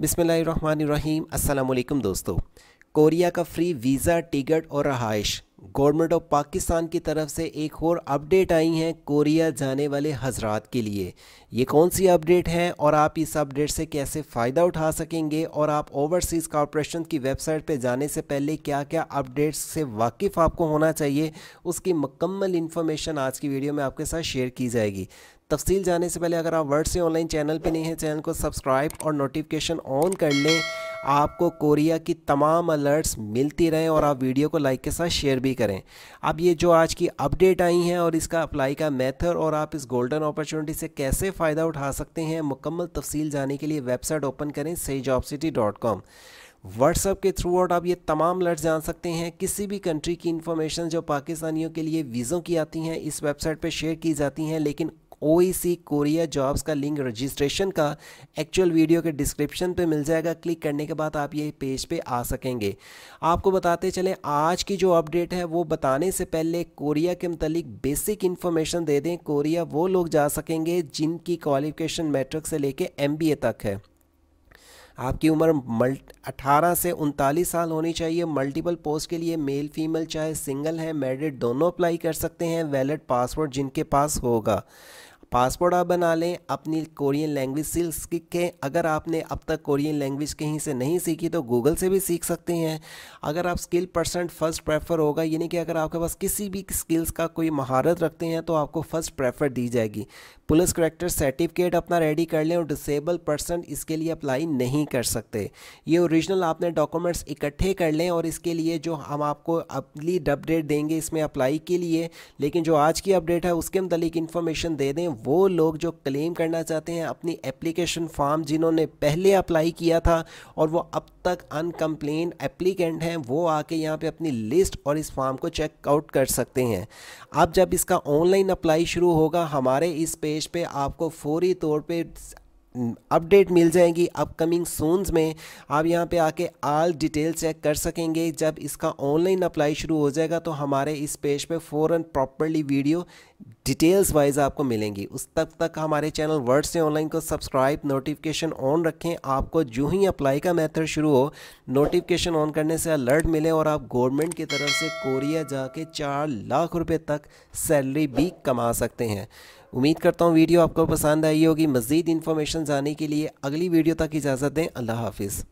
बिसमीम अल्लाम दोस्तों कोरिया का फ्री वीज़ा टिकट और रहाइश गवर्नमेंट ऑफ पाकिस्तान की तरफ से एक और अपडेट आई हैं कोरिया जाने वाले हजरात के लिए ये कौन सी अपडेट है और आप इस अपडेट से कैसे फ़ायदा उठा सकेंगे और आप ओवरसीज़ कॉरपोरेशन की वेबसाइट पर जाने से पहले क्या क्या अपडेट्स से वाकिफ़ आपको होना चाहिए उसकी मकम्मल इन्फॉर्मेशन आज की वीडियो में आपके साथ शेयर की जाएगी तफसील जाने से पहले अगर आप वर्ड से ऑनलाइन चैनल पे नहीं हैं चैनल को सब्सक्राइब और नोटिफिकेशन ऑन कर लें आपको कोरिया की तमाम अलर्ट्स मिलती रहें और आप वीडियो को लाइक के साथ शेयर भी करें अब ये जो आज की अपडेट आई हैं और इसका अप्लाई का मेथड और आप इस गोल्डन अपॉर्चुनिटी से कैसे फ़ायदा उठा सकते हैं मुकम्मल तफसील जाने के लिए वेबसाइट ओपन करें सही job city dot com WhatsApp के थ्रू आउट आप ये तमाम अलर्ट्स जान सकते हैं किसी भी कंट्री की इन्फॉर्मेशन जो पाकिस्तानियों के लिए वीज़ों की आती हैं इस वेबसाइट पर शेयर की जाती हैं लेकिन ओ कोरिया जॉब्स का लिंक रजिस्ट्रेशन का एक्चुअल वीडियो के डिस्क्रिप्शन पे मिल जाएगा क्लिक करने के बाद आप ये पेज पे आ सकेंगे आपको बताते चले आज की जो अपडेट है वो बताने से पहले कोरिया के मतलब बेसिक इन्फॉर्मेशन दे दें कोरिया वो लोग जा सकेंगे जिनकी क्वालिफिकेशन मैट्रिक से लेके एम तक है आपकी उम्र मल्ट अठारह से उनतालीस साल होनी चाहिए मल्टीपल पोस्ट के लिए मेल फीमेल चाहे सिंगल है मैरिड दोनों अप्लाई कर सकते हैं वैलिड पासवर्ड जिनके पास होगा पासपोर्ट आप बना लें अपनी कोरियन लैंग्वेज से सीखें अगर आपने अब तक कोरियन लैंग्वेज कहीं से नहीं सीखी तो गूगल से भी सीख सकते हैं अगर आप स्किल परसेंट फर्स्ट प्रेफर होगा यानी कि अगर आपके पास किसी भी स्किल्स का कोई महारत रखते हैं तो आपको फर्स्ट प्रेफर दी जाएगी पुलिस करेक्टर सर्टिफिकेट अपना रेडी कर लें और डिसेबल पर्सन इसके लिए अप्लाई नहीं कर सकते ये ओरिजिनल आपने डॉक्यूमेंट्स इकट्ठे कर लें और इसके लिए जो हम आपको अपली अपडेट देंगे इसमें अप्लाई के लिए लेकिन जो आज की अपडेट है उसके मतलब इन्फॉर्मेशन दे दें वो लोग जो क्लेम करना चाहते हैं अपनी एप्लीकेशन फॉर्म जिन्होंने पहले अप्लाई किया था और वो अब तक अनकम्प्लेन एप्लीकेंट हैं वो आके यहाँ पे अपनी लिस्ट और इस फॉर्म को चेकआउट कर सकते हैं अब जब इसका ऑनलाइन अप्लाई शुरू होगा हमारे इस पेज पे आपको फौरी तौर पे अपडेट मिल जाएंगी अपकमिंग सोन्स में आप यहाँ पे आके आल डिटेल चेक कर सकेंगे जब इसका ऑनलाइन अप्लाई शुरू हो जाएगा तो हमारे इस पेज पे फ़ौर प्रॉपरली वीडियो डिटेल्स वाइज आपको मिलेंगी उस तक तक हमारे चैनल वर्ड से ऑनलाइन को सब्सक्राइब नोटिफिकेशन ऑन रखें आपको जो ही अप्लाई का मेथड शुरू हो नोटिफिकेशन ऑन करने से अलर्ट मिले और आप गवर्नमेंट की तरफ से कोरिया जाके चार लाख रुपये तक सैलरी भी कमा सकते हैं उम्मीद करता हूँ वीडियो आपको पसंद आई होगी मज़ीद इन्फॉर्मेशन जाने के लिए अगली वीडियो तक इजाज़त दें अल्लाह हाफिज़